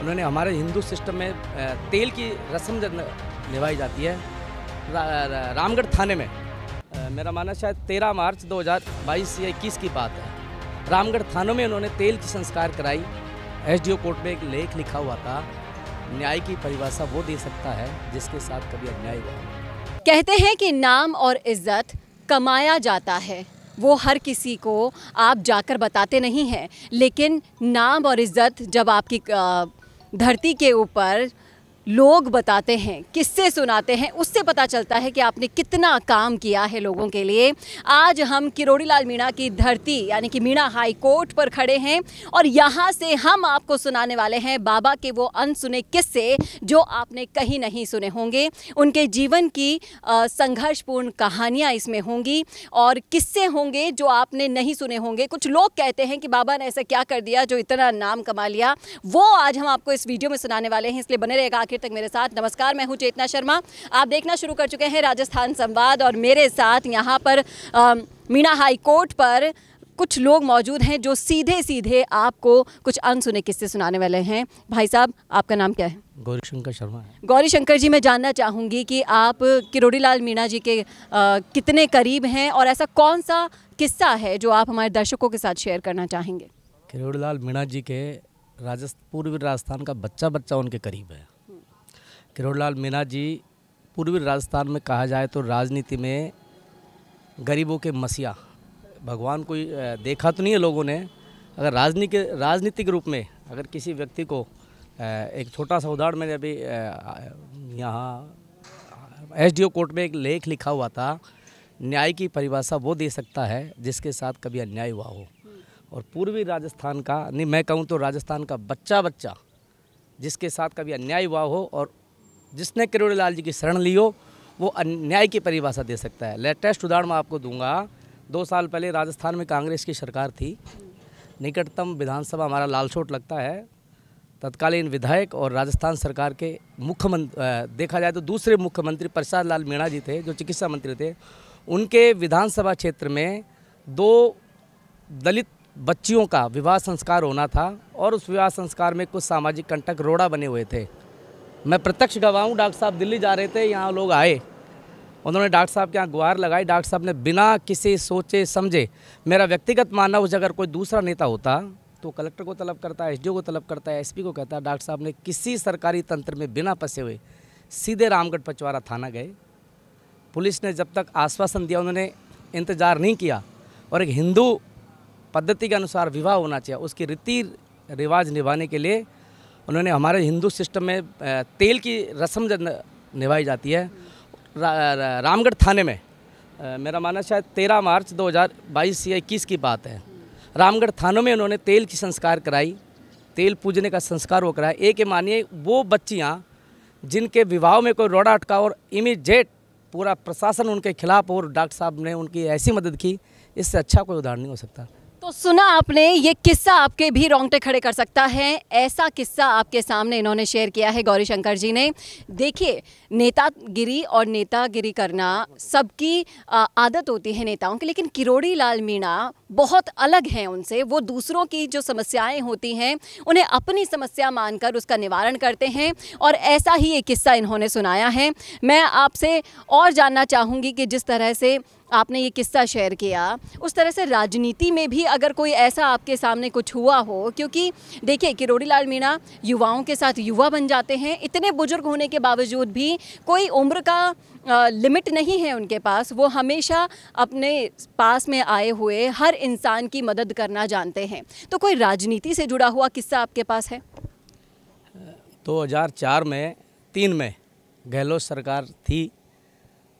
उन्होंने हमारे हिंदू सिस्टम में तेल की रस्म निभाई जाती है रा, रा, रामगढ़ थाने में मेरा मानना शायद 13 मार्च 2022 या इक्कीस की बात है रामगढ़ थानों में उन्होंने तेल की संस्कार कराई एसडीओ कोर्ट में एक लेख लिखा हुआ था न्याय की परिभाषा वो दे सकता है जिसके साथ कभी अन्याय हुआ कहते हैं कि नाम और इज्जत कमाया जाता है वो हर किसी को आप जाकर बताते नहीं हैं लेकिन नाम और इज्जत जब आपकी धरती के ऊपर लोग बताते हैं किससे सुनाते हैं उससे पता चलता है कि आपने कितना काम किया है लोगों के लिए आज हम किरोड़ी लाल मीणा की धरती यानी कि मीणा हाई कोर्ट पर खड़े हैं और यहाँ से हम आपको सुनाने वाले हैं बाबा के वो अनसुने किस्से जो आपने कहीं नहीं सुने होंगे उनके जीवन की संघर्षपूर्ण कहानियाँ इसमें होंगी और किस्से होंगे जो आपने नहीं सुने होंगे कुछ लोग कहते हैं कि बाबा ने ऐसा क्या कर दिया जो इतना नाम कमा लिया वो आज हम आपको इस वीडियो में सुनाने वाले हैं इसलिए बने रहेगा आखिर तक मेरे साथ नमस्कार मैं हूँ चेतना शर्मा आप देखना शुरू कर चुके हैं राजस्थान संवाद और मेरे साथ यहाँ पर आ, मीना हाई कोर्ट पर कुछ लोग मौजूद हैं जो सीधे सीधे आपको कुछ अन सुने किस्से सुनाने वाले हैं भाई साहब आपका नाम क्या है गौरी शंकर शर्मा गौरी शंकर जी मैं जानना चाहूँगी कि आप किरोड़ी लाल मीणा जी के आ, कितने करीब हैं और ऐसा कौन सा किस्सा है जो आप हमारे दर्शकों के साथ शेयर करना चाहेंगे किरोड़ी मीणा जी के राजस्थ पूर्वी राजस्थान का बच्चा बच्चा उनके करीब है किरोड़लाल मीणा जी पूर्वी राजस्थान में कहा जाए तो राजनीति में गरीबों के मसीहा भगवान को देखा तो नहीं है लोगों ने अगर राजनीति राजनीतिक रूप में अगर किसी व्यक्ति को एक छोटा सा उदाहरण मैंने अभी यहाँ एसडीओ कोर्ट में एक लेख लिखा हुआ था न्याय की परिभाषा वो दे सकता है जिसके साथ कभी अन्याय हुआ हो और पूर्वी राजस्थान का नहीं मैं कहूँ तो राजस्थान का बच्चा बच्चा जिसके साथ कभी अन्याय हुआ हो और जिसने किरोड़ी लाल जी की शरण ली हो वो अन्याय की परिभाषा दे सकता है लेटेस्ट उदाहरण मैं आपको दूंगा दो साल पहले राजस्थान में कांग्रेस की सरकार थी निकटतम विधानसभा हमारा छोट लगता है तत्कालीन विधायक और राजस्थान सरकार के मुख्यमंत्री देखा जाए तो दूसरे मुख्यमंत्री प्रसाद लाल मीणा जी थे जो चिकित्सा मंत्री थे उनके विधानसभा क्षेत्र में दो दलित बच्चियों का विवाह संस्कार होना था और उस विवाह संस्कार में कुछ सामाजिक कंटक रोड़ा बने हुए थे मैं प्रत्यक्ष गवाह हूँ डॉक्टर साहब दिल्ली जा रहे थे यहाँ लोग आए उन्होंने डॉक्टर साहब के यहाँ गुहार लगाई डॉक्टर साहब ने बिना किसी सोचे समझे मेरा व्यक्तिगत मानना उस अगर कोई दूसरा नेता होता तो कलेक्टर को तलब करता है एस को तलब करता है एस को कहता है डॉक्टर साहब ने किसी सरकारी तंत्र में बिना फंसे हुए सीधे रामगढ़ पचवारा थाना गए पुलिस ने जब तक आश्वासन दिया उन्होंने इंतज़ार नहीं किया और एक हिंदू पद्धति के अनुसार विवाह होना चाहिए उसकी रीति रिवाज निभाने के लिए उन्होंने हमारे हिंदू सिस्टम में तेल की रस्म निभाई जाती है रा, रा, रामगढ़ थाने में मेरा मानना शायद तेरह मार्च 2022 या इक्कीस की बात है रामगढ़ थानों में उन्होंने तेल की संस्कार कराई तेल पूजने का संस्कार वो कराया एक मानिए वो बच्चियाँ जिनके विवाह में कोई रोड़ा अटका और इमीजेट पूरा प्रशासन उनके खिलाफ और डॉक्टर साहब ने उनकी ऐसी मदद की इससे अच्छा कोई उदाहरण नहीं हो सकता तो सुना आपने ये किस्सा आपके भी रोंगटे खड़े कर सकता है ऐसा किस्सा आपके सामने इन्होंने शेयर किया है गौरी शंकर जी ने देखिए नेतागिरी और नेतागिरी करना सबकी आदत होती है नेताओं की लेकिन किरोड़ी लाल मीणा बहुत अलग हैं उनसे वो दूसरों की जो समस्याएं होती हैं उन्हें अपनी समस्या मानकर उसका निवारण करते हैं और ऐसा ही ये किस्सा इन्होंने सुनाया है मैं आपसे और जानना चाहूँगी कि जिस तरह से आपने ये किस्सा शेयर किया उस तरह से राजनीति में भी अगर कोई ऐसा आपके सामने कुछ हुआ हो क्योंकि देखिए किरोड़ी लाल मीणा युवाओं के साथ युवा बन जाते हैं इतने बुजुर्ग होने के बावजूद भी कोई उम्र का आ, लिमिट नहीं है उनके पास वो हमेशा अपने पास में आए हुए हर इंसान की मदद करना जानते हैं तो कोई राजनीति से जुड़ा हुआ किस्सा आपके पास है 2004 में तीन में गहलोत सरकार थी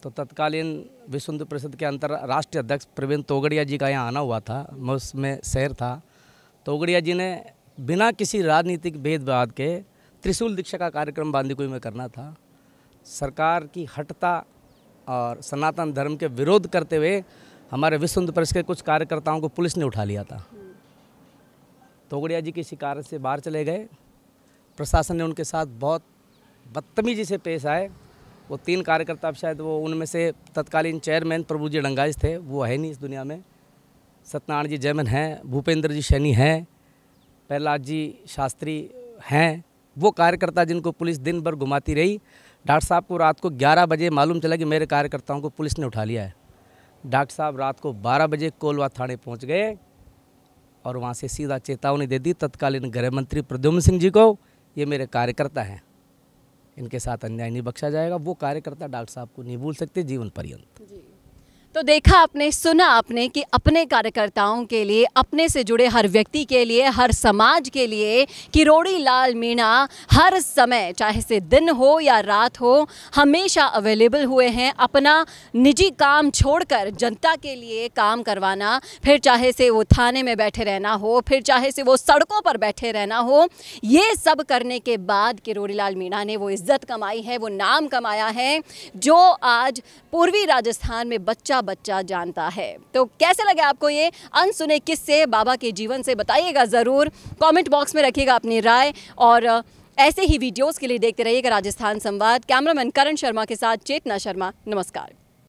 तो तत्कालीन विश्व हिंदू परिषद के अंतर्राष्ट्रीय अध्यक्ष प्रवीण तोगड़िया जी का यहाँ आना हुआ था मैं उसमें शहर था तोगड़िया जी ने बिना किसी राजनीतिक भेदभाव के त्रिशूल दीक्षा का कार्यक्रम बांदीकुई में करना था सरकार की हटता और सनातन धर्म के विरोध करते हुए हमारे विश्व हिंदू परिषद के कुछ कार्यकर्ताओं को पुलिस ने उठा लिया था तोगड़िया जी किसी कारण से बाहर चले गए प्रशासन ने उनके साथ बहुत बदतमीजी से पेश आए वो तीन कार्यकर्ता अब शायद वो उनमें से तत्कालीन चेयरमैन प्रभु जी डंगाइज थे वो है नहीं इस दुनिया में सत्यनारायण जी जयमन हैं भूपेंद्र जी सैनी हैं प्रहलाद जी शास्त्री हैं वो कार्यकर्ता जिनको पुलिस दिन भर घुमाती रही डॉक्टर साहब को रात को 11 बजे मालूम चला कि मेरे कार्यकर्ताओं को पुलिस ने उठा लिया है डॉक्टर साहब रात को 12 बजे कोलवा थाने पहुंच गए और वहाँ से सीधा चेतावनी दे दी तत्कालीन गृह मंत्री प्रद्युम्न सिंह जी को ये मेरे कार्यकर्ता हैं इनके साथ अन्याय नहीं बख्शा जाएगा वो कार्यकर्ता डॉक्टर साहब को नहीं भूल सकते जीवन पर्यंत तो देखा आपने सुना आपने कि अपने कार्यकर्ताओं के लिए अपने से जुड़े हर व्यक्ति के लिए हर समाज के लिए किरोड़ी लाल मीणा हर समय चाहे से दिन हो या रात हो हमेशा अवेलेबल हुए हैं अपना निजी काम छोड़कर जनता के लिए काम करवाना फिर चाहे से वो थाने में बैठे रहना हो फिर चाहे से वो सड़कों पर बैठे रहना हो ये सब करने के बाद किरोड़ी लाल मीणा ने वो इज्जत कमाई है वो नाम कमाया है जो आज पूर्वी राजस्थान में बच्चा छोटा बच्चा जानता है तो कैसे लगे आपको ये अनसुने किस्से बाबा के जीवन से बताइएगा ज़रूर कमेंट बॉक्स में रखिएगा अपनी राय और ऐसे ही वीडियोस के लिए देखते रहिएगा राजस्थान संवाद कैमरामैन करण शर्मा के साथ चेतना शर्मा नमस्कार